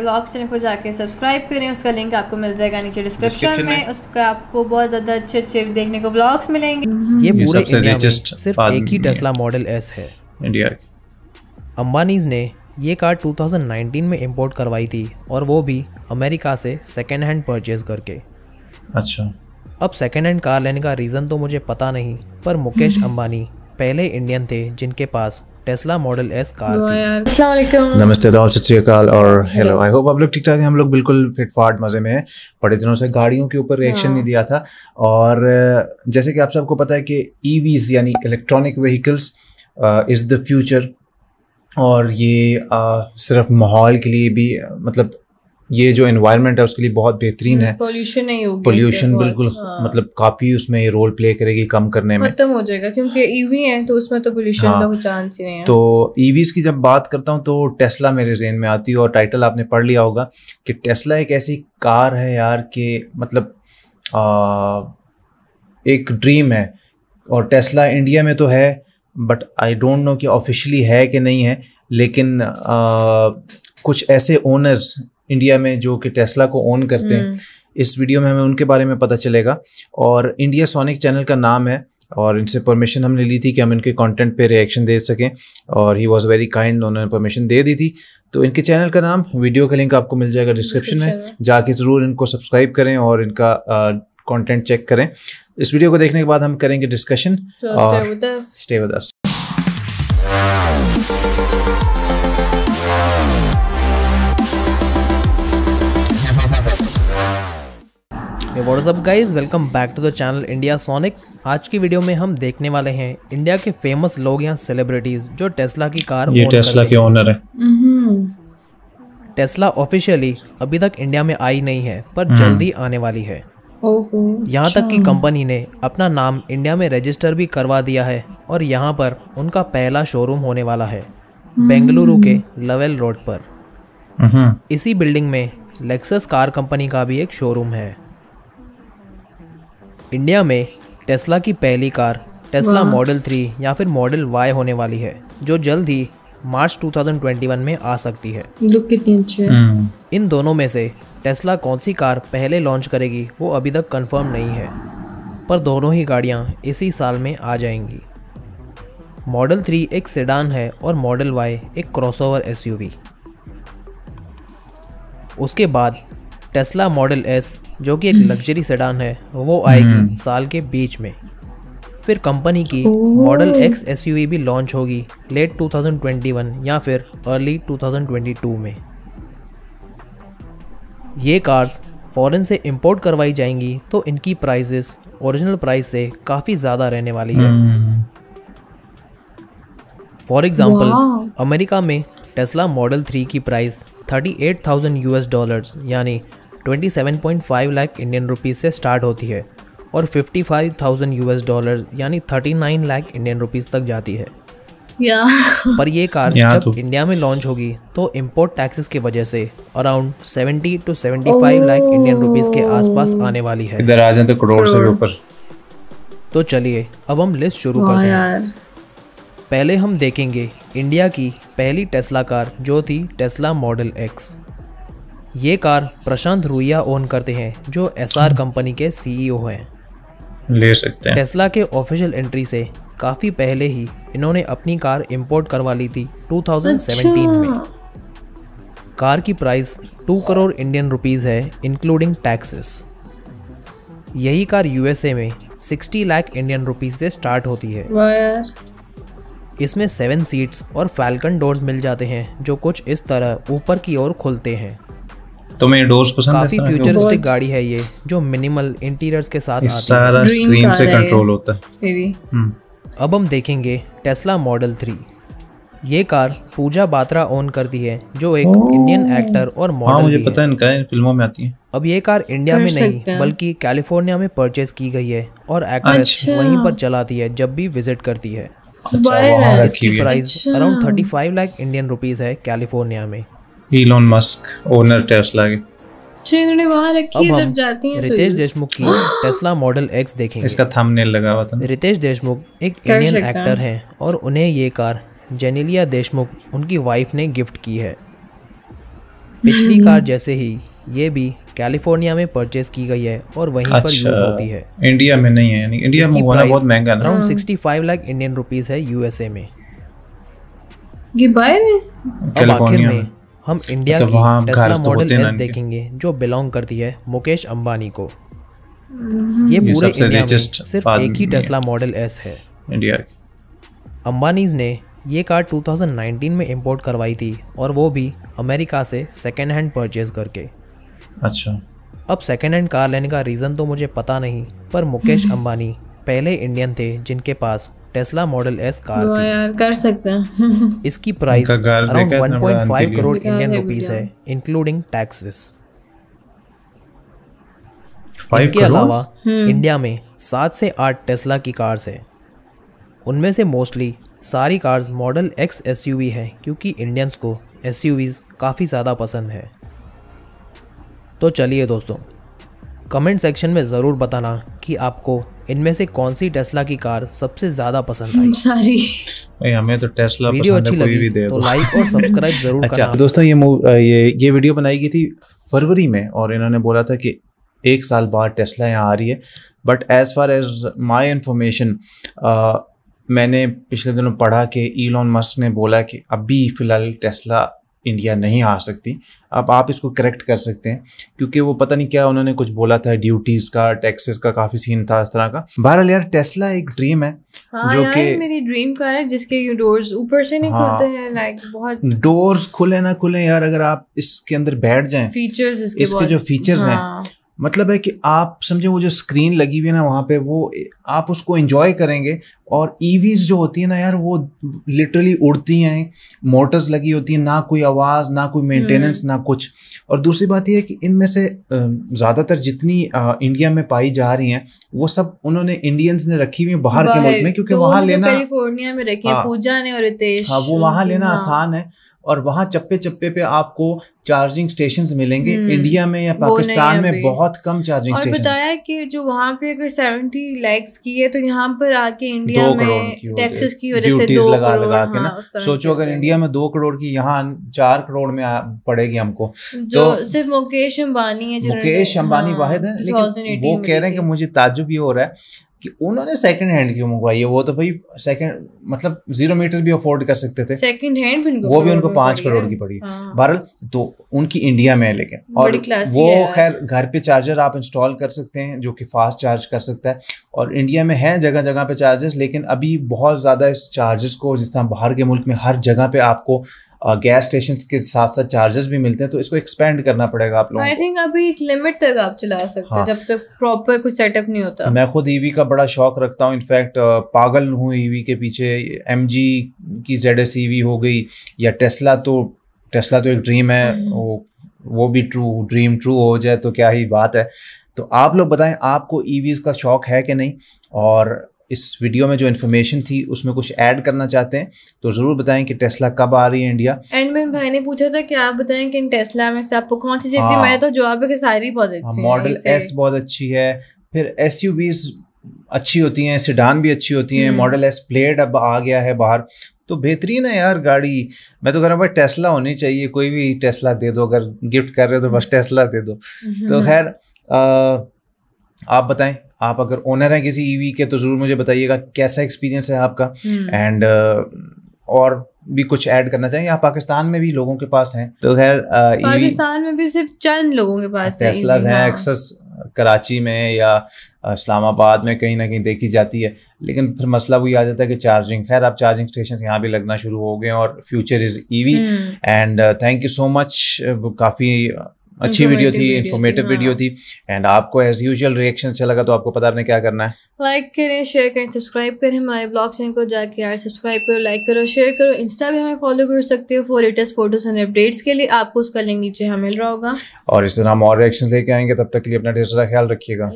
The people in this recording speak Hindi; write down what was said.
ब्लॉग चैनल को जाके सब्सक्राइब करें उसका लिंक आपको मिल जाएगा नीचे डिस्क्रिप्शन में, उसका आपको बहुत ज्यादा अच्छे अच्छे देखने को ब्लॉग्स मिलेंगे ये पूरे इंडिया सिर्फ एक ही टेस्ला मॉडल एस है इंडिया अंबानीज ने ये कार 2019 में इंपोर्ट करवाई थी और वो भी अमेरिका से सेकेंड हैंड परचेज करके अच्छा अब सेकेंड हैंड कार लेने का रीज़न तो मुझे पता नहीं पर मुकेश अंबानी पहले इंडियन थे जिनके पास टेस्ला मॉडल एस कार नमस्ते दाव और हेलो आई होप आप लोग ठीक ठाक हैं हम लोग बिल्कुल फिट फाट मज़े में हैं बड़े दिनों से गाड़ियों के ऊपर रिएक्शन हाँ। नहीं दिया था और जैसे कि आप सबको पता है कि ईवीज e यानी electronic vehicles is the future और ये आ, सिर्फ माहौल के लिए भी मतलब ये जो एनवायरनमेंट है उसके लिए बहुत बेहतरीन है पोल्यूशन नहीं होगी पोल्यूशन बिल्कुल हाँ। मतलब काफी उसमें ये रोल प्ले करेगी कम करने में खत्म हो जाएगा क्योंकि ईवी e है तो उसमें तो पोल्यूशन हाँ। का चांस ही नहीं है तो ईवीज e की जब बात करता हूँ तो टेस्ला मेरे जेन में आती है और टाइटल आपने पढ़ लिया होगा कि टेस्ला एक ऐसी कार है यार के मतलब एक ड्रीम है और टेस्ला इंडिया में तो है बट आई डोंट नो कि ऑफिशियली है कि नहीं है लेकिन आ, कुछ ऐसे ओनर्स इंडिया में जो कि टेस्ला को ओन करते हैं हम्म। इस वीडियो में हमें उनके बारे में पता चलेगा और इंडिया सोनिक चैनल का नाम है और इनसे परमिशन हमने ली थी कि हम इनके कंटेंट पे रिएक्शन दे सकें और ही वाज वेरी काइंड उन्होंने परमिशन दे दी थी तो इनके चैनल का नाम वीडियो का लिंक आपको मिल जाएगा डिस्क्रिप्शन में जाके ज़रूर इनको सब्सक्राइब करें और इनका कंटेंट चेक करें इस वीडियो को देखने के बाद हम करेंगे डिस्कशन और stay with us what's up guys welcome back to the channel India Sonic आज की वीडियो में हम देखने वाले हैं इंडिया के फेमस लोग या सेलिब्रिटीज जो टेस्ला की कार ये टेस्ला के ओनर है टेस्ला ऑफिशियली अभी तक इंडिया में आई नहीं है पर mm. जल्दी आने वाली है यहाँ तक कि कंपनी अच्छा। ने अपना नाम इंडिया में रजिस्टर भी करवा दिया है और यहाँ पर उनका पहला शोरूम होने वाला है mm. बेंगलुरु के लवेल रोड पर mm-hmm. इसी बिल्डिंग में लेक्सस कार कंपनी का भी एक शोरूम है इंडिया में टेस्ला की पहली कार टेस्ला मॉडल थ्री या फिर मॉडल वाई होने वाली है जो जल्द ही मार्च 2021 में आ सकती है लुक कितनी अच्छी है हम्म। इन दोनों में से टेस्ला कौन सी कार पहले लॉन्च करेगी वो अभी तक कंफर्म नहीं है पर दोनों ही गाड़ियाँ इसी साल में आ जाएंगी मॉडल थ्री एक सेडान है और मॉडल वाई एक क्रॉसओवर एसयूवी उसके बाद टेस्ला मॉडल एस जो कि एक लग्जरी सेडान है वो आएगी हम्म। साल के बीच में फिर कंपनी की मॉडल एक्स एस भी लॉन्च होगी लेट 2021 या फिर अर्ली 2022 में ये कार्स फॉरेन से इंपोर्ट करवाई जाएंगी तो इनकी प्राइजेस ओरिजिनल प्राइस से काफ़ी ज़्यादा रहने वाली है फॉर एग्जाम्पल अमेरिका में टेस्ला मॉडल थ्री की प्राइस 38,000 यूएस डॉलर्स यानी 27.5 लाख इंडियन रुपीज़ से स्टार्ट होती है और 55,000 यूएस डॉलर यानी 39 लाख इंडियन रुपीज़ तक जाती है yeah. पर यह कार yeah, जब तो। इंडिया में लॉन्च होगी तो इंपोर्ट टैक्सेस की वजह से around 70 to 75 lakh Indian rupees के आसपास आने वाली है इधर आ तो करोड़ से ऊपर तो चलिए अब हम लिस्ट शुरू करते हैं पहले हम देखेंगे इंडिया की पहली टेस्ला कार जो थी टेस्ला मॉडल एक्स ये कार प्रशांत रुइया ओन करते हैं जो एस कंपनी के सीईओ e हैं ले सकते हैं टेस्ला के ऑफिशियल एंट्री से काफ़ी पहले ही इन्होंने अपनी कार इंपोर्ट करवा ली थी 2017 में अच्छा। कार की प्राइस 2 करोड़ इंडियन रुपीस है इंक्लूडिंग टैक्सेस यही कार यूएसए में 60 लाख इंडियन रुपीस से स्टार्ट होती है इसमें सेवन सीट्स और फैल्कन डोर्स मिल जाते हैं जो कुछ इस तरह ऊपर की ओर खुलते हैं तो मैं डोर्स पसंद है काफी फ्यूचरिस्टिक गाड़ी है ये जो मिनिमल इंटीरियर्स के साथ आती है सारा स्क्रीन से कंट्रोल होता है हम्म। अब हम देखेंगे टेस्ला मॉडल 3 ये कार पूजा बात्रा ओन करती है जो एक इंडियन oh। एक्टर और मॉडल हाँ, मुझे पता है इनका इन फिल्मों में आती है अब ये कार इंडिया में नहीं बल्कि कैलिफोर्निया में परचेज की गई है और एक्ट्रेस अच्छा। वहीं पर चलाती है जब भी विजिट करती है अच्छा, इसकी price around thirty five lakh Indian rupees है कैलिफोर्निया अच्छा। में इलोन मस्क ओनर टेस्ला के इन्होंने वहां रखी है जब जाती हैं तो रितेश देशमुख की टेस्ला मॉडल एक्स देखेंगे इसका थंबनेल लगा हुआ था रितेश देशमुख एक इंडियन एक्टर हैं और उन्हें ये कार देशमुख उनकी वाइफ ने गिफ्ट की है पिछली कार जैसे ही ये भी कैलिफोर्निया में परचेज की गई है और वहीं अच्छा, पर यूज होती है इंडिया में नहीं है इंडिया में बहुत महंगा अराउंड लाख इंडियन है यूएसए में, में हम इंडिया अच्छा, की टेस्ला मॉडल एस देखेंगे जो बिलोंग करती है मुकेश अंबानी को हम्म। ये पूरे इंडिया में सिर्फ एक ही टेस्ला मॉडल एस है इंडिया अंबानीज ने ये कार 2019 में इंपोर्ट करवाई थी और वो भी अमेरिका से सेकेंड हैंड परचेज करके अच्छा अब सेकेंड हैंड कार लेने का रीज़न तो मुझे पता नहीं पर मुकेश हम्म। अंबानी पहले इंडियन थे जिनके पास टेस्ला मॉडल एस कार वो यार कर सकते हैं इसकी price around 1.5 crore Indian rupees है इंक्लूडिंग टैक्सेस इसके अलावा इंडिया हम्म। में सात से आठ टेस्ला की कार्स है उनमें से मोस्टली सारी कार्स मॉडल एक्स एस है क्योंकि इंडियंस को एस काफ़ी ज़्यादा पसंद है तो चलिए दोस्तों कमेंट सेक्शन में ज़रूर बताना कि आपको इनमें से कौन सी टेस्ला की कार सबसे ज्यादा पसंद आई सारी हमें तो टेस्ला वीडियो अच्छी लगी भी दे तो लाइक और सब्सक्राइब जरूर अच्छा करना दोस्तों ये ये ये वीडियो बनाई गई थी फरवरी में और इन्होंने बोला था कि एक साल बाद टेस्ला यहाँ आ रही है but as far as my information मैंने पिछले दिनों पढ़ा कि ईलॉन मस्क ने बोला कि अभी फ़िलहाल टेस्ला इंडिया नहीं आ सकती अब आप इसको करेक्ट कर सकते हैं क्योंकि वो पता नहीं क्या उन्होंने कुछ बोला था ड्यूटीज का टैक्सेस का काफी सीन था इस तरह का बहरहाल यार टेस्ला एक ड्रीम है हाँ, जो कि मेरी ड्रीम कार है जिसके डोर्स ऊपर से नहीं हाँ, खुलते हैं लाइक बहुत डोर्स खुले ना खुले यार अगर आप इसके अंदर बैठ जाए फीचर्स इसके, इसके जो फीचर्स हाँ, हैं मतलब है कि आप समझे वो जो स्क्रीन लगी हुई है ना वहाँ पे वो आप उसको इन्जॉय करेंगे और ईवीज e जो होती है ना यार वो लिटरली उड़ती हैं मोटर्स लगी होती हैं ना कोई आवाज़ ना कोई मेंटेनेंस हम्म। ना कुछ और दूसरी बात यह है कि इनमें से ज़्यादातर जितनी इंडिया में पाई जा रही हैं वो सब उन्होंने इंडियंस ने रखी हुई है बाहर के मुल्क में क्योंकि वहाँ तो लेना कैलिफोर्निया तो में रखी है हाँ। पूजा ने और रितेश हाँ वो वहाँ लेना हाँ। आसान है और वहाँ चप्पे चप्पे पे आपको चार्जिंग स्टेशन मिलेंगे इंडिया हम्म। में या पाकिस्तान में बहुत कम चार्जिंग स्टेशन और बताया कि जो वहाँ पे अगर सेवेंटी लैक्स की है तो यहाँ पर आके इंडिया में टैक्सेस की वजह से दो लगा लगा के ना हाँ, सोचो अगर इंडिया में दो करोड़ की यहाँ चार करोड़ में पड़ेगी हमको तो सिर्फ मुकेश अम्बानी है मुकेश अम्बानी हाँ, वाहिद है लेकिन वो कह रहे हैं कि मुझे ताजुब ये हो रहा है कि उन्होंने सेकंड हैंड क्यों मंगवाई है वो तो भाई सेकंड मतलब जीरो मीटर भी अफोर्ड कर सकते थे सेकंड हैंड भी वो भी उनको पांच करोड़ की पड़ी हाँ। तो उनकी इंडिया में है लेकिन और वो खैर घर पे चार्जर आप इंस्टॉल कर सकते हैं जो कि फास्ट चार्ज कर सकता है और इंडिया में है जगह जगह पे चार्जर्स लेकिन अभी बहुत ज़्यादा इस चार्जर्स को जिस तरह बाहर के मुल्क में हर जगह पे आपको गैस स्टेशन के साथ साथ चार्जेस भी मिलते हैं तो इसको एक्सपेंड करना पड़ेगा आप लोगों आई थिंक अभी एक लिमिट तक आप चला सकते हैं हाँ। जब तक प्रॉपर कुछ सेटअप नहीं होता मैं खुद ईवी e का बड़ा शौक रखता हूँ इनफैक्ट पागल हूँ ईवी e के पीछे एम की जेड एस e हो गई या टेस्ला तो टेस्ला तो एक ड्रीम है हम्म। वो वो भी ट्रू ड्रीम ट्रू हो जाए तो क्या ही बात है तो आप लोग बताएं आपको ईवीज का शौक है कि नहीं और इस वीडियो में जो इन्फॉर्मेशन थी उसमें कुछ ऐड करना चाहते हैं तो ज़रूर बताएं कि टेस्ला कब आ रही है इंडिया एंड मेरे भाई ने पूछा था कि आप बताएं कि इन टेस्ला में से आपको कौन सी जीतती हाँ। मैं तो जवाब है कि सारी बहुत हाँ, अच्छी हाँ, मॉडल एस बहुत अच्छी है फिर एस अच्छी होती हैं सिडान भी अच्छी होती हैं मॉडल एस प्लेट अब आ गया है बाहर तो बेहतरीन है यार गाड़ी मैं तो कह रहा हूँ भाई टेस्ला होनी चाहिए कोई भी टेस्ला दे दो अगर गिफ्ट कर रहे हो तो बस टेस्ला दे दो हम्म, तो हम्म। खैर आप बताएं आप अगर ओनर हैं किसी ईवी e के तो ज़रूर मुझे बताइएगा कैसा एक्सपीरियंस है आपका एंड हम्म। uh, और भी कुछ ऐड करना चाहिए यहाँ पाकिस्तान में भी लोगों के पास हैं तो खैर uh, e पाकिस्तान में भी सिर्फ चंद लोगों के पास है e हैं एक्सेस हाँ। कराची में या इस्लामाबाद में कहीं ना कहीं देखी जाती है लेकिन फिर मसला वही आ जाता है कि चार्जिंग खैर आप चार्जिंग स्टेशन यहाँ भी लगना शुरू हो गए और future is EV and thank you so much काफ़ी अच्छी वीडियो थी इन्फॉर्मेटिव वीडियो थी एंड हाँ। आपको एज यूजल रिएक्शन अच्छा लगा तो आपको पता आपने क्या करना है लाइक करें शेयर करें सब्सक्राइब करें हमारे ब्लॉग चैनल को जाके यार सब्सक्राइब करो लाइक करो शेयर करो इंस्टा भी हमें फॉलो कर सकते हो for latest photos and updates के लिए आपको उसका लिंक नीचे हमें मिल रहा होगा और इस तरह हम और रिएक्शन लेके आएंगे तब तक के लिए अपना ढेर सारा ख्याल रखिएगा